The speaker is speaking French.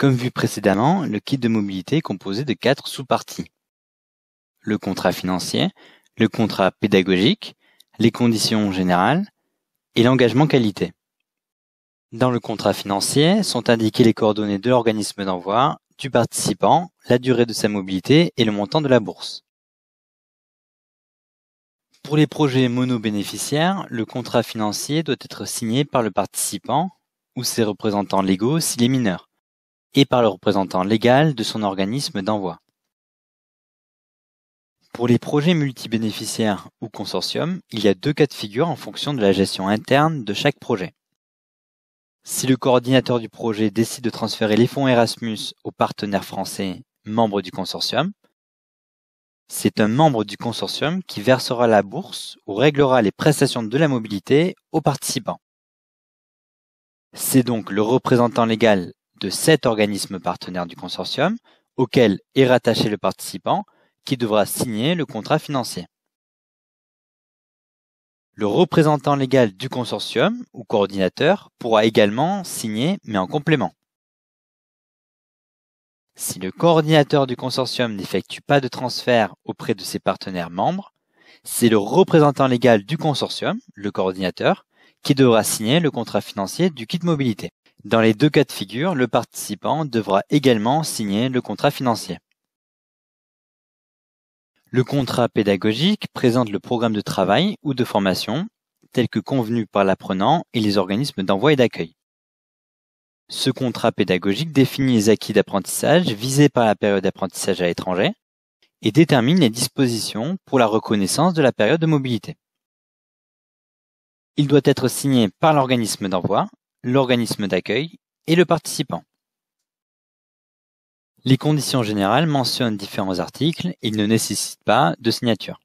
Comme vu précédemment, le kit de mobilité est composé de quatre sous-parties. Le contrat financier, le contrat pédagogique, les conditions générales et l'engagement qualité. Dans le contrat financier sont indiquées les coordonnées de l'organisme d'envoi, du participant, la durée de sa mobilité et le montant de la bourse. Pour les projets monobénéficiaires, le contrat financier doit être signé par le participant ou ses représentants légaux s'il est mineur et par le représentant légal de son organisme d'envoi. Pour les projets multibénéficiaires ou consortiums, il y a deux cas de figure en fonction de la gestion interne de chaque projet. Si le coordinateur du projet décide de transférer les fonds Erasmus aux partenaires français membres du consortium, c'est un membre du consortium qui versera la bourse ou réglera les prestations de la mobilité aux participants. C'est donc le représentant légal de cet organisme partenaire du consortium auquel est rattaché le participant qui devra signer le contrat financier. Le représentant légal du consortium ou coordinateur pourra également signer mais en complément. Si le coordinateur du consortium n'effectue pas de transfert auprès de ses partenaires membres, c'est le représentant légal du consortium, le coordinateur, qui devra signer le contrat financier du kit mobilité. Dans les deux cas de figure, le participant devra également signer le contrat financier. Le contrat pédagogique présente le programme de travail ou de formation tel que convenu par l'apprenant et les organismes d'envoi et d'accueil. Ce contrat pédagogique définit les acquis d'apprentissage visés par la période d'apprentissage à l'étranger et détermine les dispositions pour la reconnaissance de la période de mobilité. Il doit être signé par l'organisme d'envoi l'organisme d'accueil et le participant. Les conditions générales mentionnent différents articles et ne nécessitent pas de signature.